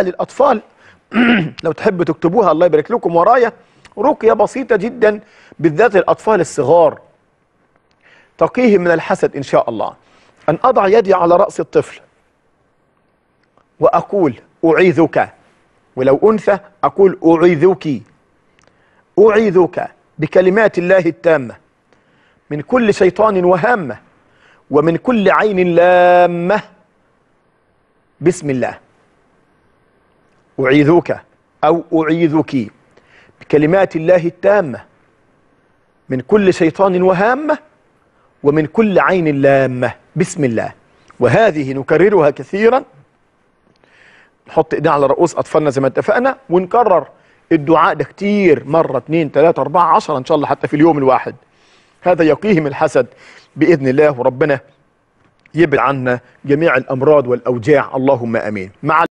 بقى للأطفال لو تحب تكتبوها الله يبارك لكم ورايا رقية بسيطة جدا بالذات الأطفال الصغار تقيهم من الحسد إن شاء الله أن أضع يدي على رأس الطفل وأقول أعيذك ولو أنثى أقول أعيذك أعيذك بكلمات الله التامة من كل شيطان وهامة ومن كل عين لامة بسم الله أعيذك أو أعيذك بكلمات الله التامة من كل شيطان وهامة ومن كل عين لامة بسم الله وهذه نكررها كثيرا نحط ايدينا على رؤوس أطفالنا زي ما اتفقنا ونكرر الدعاء ده كتير مرة اتنين تلاتة أربعة عشرة إن شاء الله حتى في اليوم الواحد هذا يقيهم الحسد بإذن الله وربنا يبعد عنا جميع الأمراض والأوجاع اللهم أمين مع